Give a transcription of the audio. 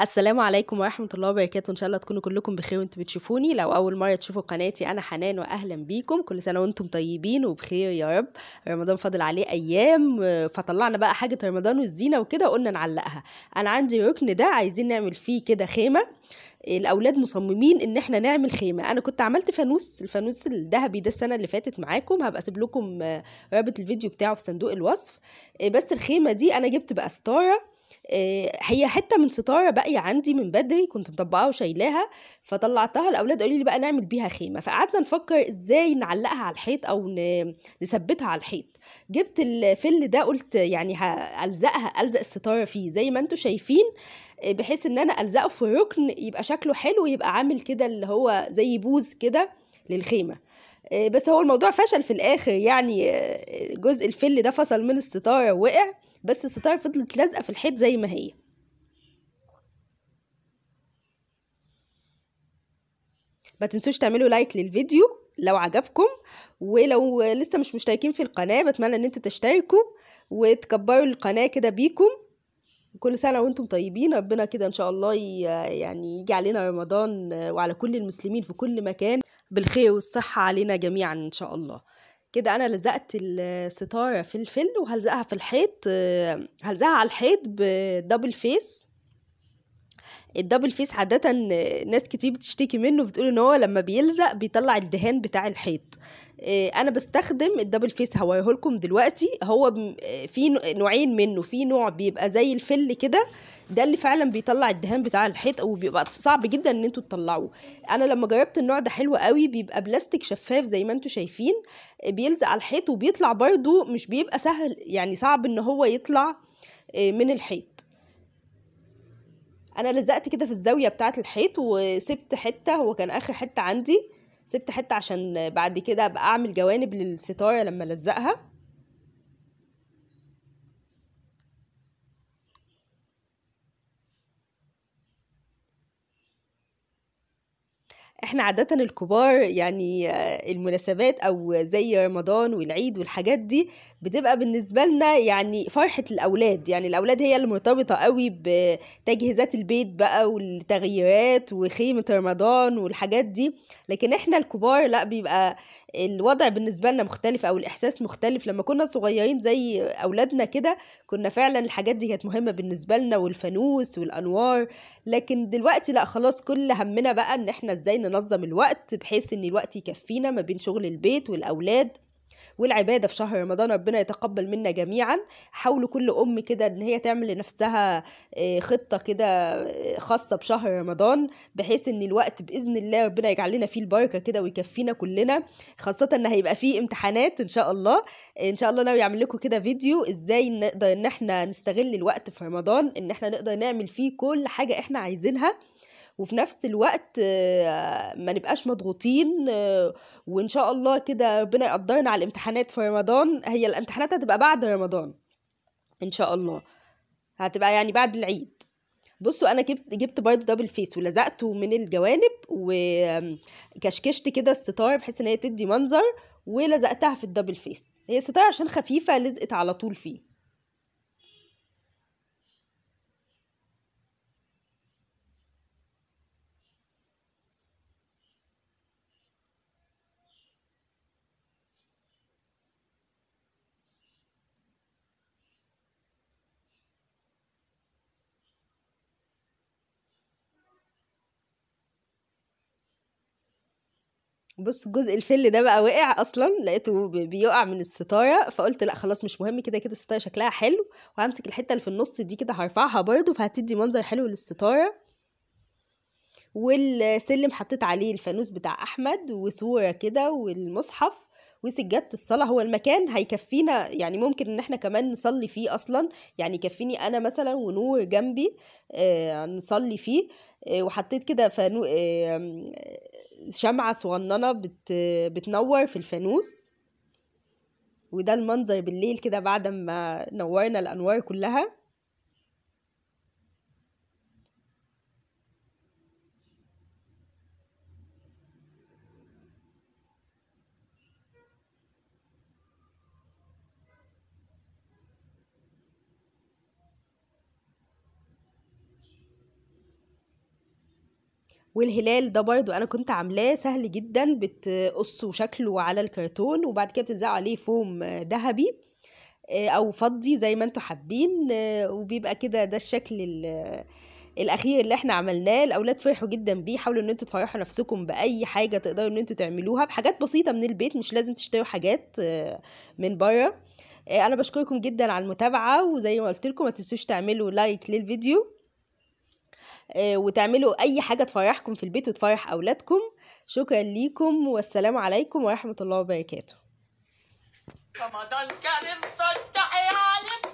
السلام عليكم ورحمة الله وبركاته إن شاء الله تكونوا كلكم بخير وأنتم بتشوفوني لو أول مرة تشوفوا قناتي أنا حنان وأهلا بيكم كل سنة وأنتم طيبين وبخير يا رب رمضان فاضل عليه أيام فطلعنا بقى حاجة رمضان والزينة وكده قلنا نعلقها أنا عندي ركن ده عايزين نعمل فيه كده خيمة الاولاد مصممين ان احنا نعمل خيمه انا كنت عملت فانوس الفانوس الذهبي ده السنه اللي فاتت معاكم هبقى اسيب لكم رابط الفيديو بتاعه في صندوق الوصف بس الخيمه دي انا جبت بقى ستاره آه، هي حته من ستاره باقيه عندي من بدري كنت مطبقاها وشايلاها فطلعتها الاولاد قالوا لي بقى نعمل بيها خيمه فقعدنا نفكر ازاي نعلقها على الحيط او نثبتها على الحيط جبت الفل ده قلت يعني هلزقها الزق الستاره فيه زي ما انتم شايفين آه، بحيث ان انا الزقه في ركن يبقى شكله حلو يبقى عامل كده اللي هو زي بوز كده للخيمه آه، بس هو الموضوع فشل في الاخر يعني جزء الفل ده فصل من الستاره ووقع بس الستارة فضلت لازقة في الحيط زي ما هي ما تنسوش تعملوا لايك للفيديو لو عجبكم ولو لسه مش مشتركين في القناة بتمنى ان انتوا تشتركوا وتكبروا القناة كده بيكم كل سنة وانتم طيبين ربنا كده ان شاء الله يعني يجي علينا رمضان وعلى كل المسلمين في كل مكان بالخير والصحة علينا جميعا ان شاء الله كده انا لزقت الستاره في الفل وهلزقها في الحيط آه، هلزقها على الحيط بدبل فيس الدبل فيس عادة ناس كتير بتشتكي منه بتقول ان هو لما بيلزق بيطلع الدهان بتاع الحيط آه، انا بستخدم الدبل فيس هوايه لكم دلوقتي هو آه، في نوعين منه في نوع بيبقى زي الفل كده ده اللي فعلا بيطلع الدهان بتاع الحيط بيبقى صعب جدا ان انتوا تطلعوه انا لما جربت النوع ده حلو قوي بيبقى بلاستيك شفاف زي ما انتوا شايفين آه، بيلزق على الحيط وبيطلع برده مش بيبقى سهل يعني صعب ان هو يطلع من الحيط انا لزقت كده في الزاويه بتاعه الحيط وسبت حته هو كان اخر حته عندي سبت حته عشان بعد كده ابقى اعمل جوانب للستاره لما الزقها احنا عادة الكبار يعني آه، المناسبات او زي رمضان والعيد والحاجات دي بتبقى بالنسبة لنا يعني فرحة الاولاد يعني الاولاد هي اللي مرتبطة قوي بتجهيزات البيت بقى والتغييرات وخيمة رمضان والحاجات دي لكن احنا الكبار لا بيبقى الوضع بالنسبة لنا مختلف او الاحساس مختلف لما كنا صغيرين زي اولادنا كده كنا فعلا الحاجات دي كانت مهمة بالنسبة لنا والفانوس والانوار لكن دلوقتي لا خلاص كل همنا بقى ان احنا ازاي ننظم الوقت بحيث ان الوقت يكفينا ما بين شغل البيت والاولاد والعبادة في شهر رمضان ربنا يتقبل منا جميعا حاولوا كل أم كده إن هي تعمل لنفسها آه، خطة كده آه، خاصة بشهر رمضان بحيث إن الوقت بإذن الله ربنا يجعل لنا فيه البركة كده ويكفينا كلنا خاصة إن هيبقى فيه امتحانات إن شاء الله إن شاء الله ناوي أعمل لكم كده فيديو إزاي نقدر إن إحنا نستغل الوقت في رمضان إن إحنا نقدر نعمل فيه كل حاجة إحنا عايزينها وفي نفس الوقت آه، ما نبقاش مضغوطين آه، وان شاء الله كده ربنا يقدرنا على الامتحانات في رمضان هي الامتحانات هتبقى بعد رمضان ان شاء الله هتبقى يعني بعد العيد بصوا انا جبت جبت برضه دبل فيس ولزقته من الجوانب وكشكشت كده الستار بحيث ان هي تدي منظر ولزقتها في الدبل فيس هي الستار عشان خفيفه لزقت على طول فيه بص جزء الفل ده بقى وقع اصلا لقيته بيقع من الستاره فقلت لا خلاص مش مهم كده كده الستاره شكلها حلو وهمسك الحته اللي في النص دي كده هرفعها برضه فهتدي منظر حلو للستاره والسلم حطيت عليه الفانوس بتاع احمد وصوره كده والمصحف وسجادة الصلاة هو المكان هيكفينا يعني ممكن ان احنا كمان نصلي فيه اصلا يعني يكفيني انا مثلا ونور جنبي آه نصلي فيه آه وحطيت كده فانو آه شمعة صغننة بت بتنور في الفانوس وده المنظر بالليل كده بعد ما نورنا الانوار كلها والهلال ده برضو انا كنت عاملاه سهل جدا بتقصه شكله على الكرتون وبعد كده بتلزقوا عليه فوم ذهبي آه، او فضي زي ما انتوا حابين آه، وبيبقى كده ده الشكل الاخير اللي احنا عملناه الاولاد فرحوا جدا بيه حاولوا ان انتوا تفرحوا نفسكم باي حاجه تقدروا ان انتوا تعملوها بحاجات بسيطه من البيت مش لازم تشتروا حاجات آه، من بره انا بشكركم جدا على المتابعه وزي ما قلت لكم ما تنسوش تعملوا لايك للفيديو آه، وتعملوا اي حاجه تفرحكم في البيت وتفرح اولادكم شكرا ليكم والسلام عليكم ورحمه الله وبركاته رمضان كريم فتح يا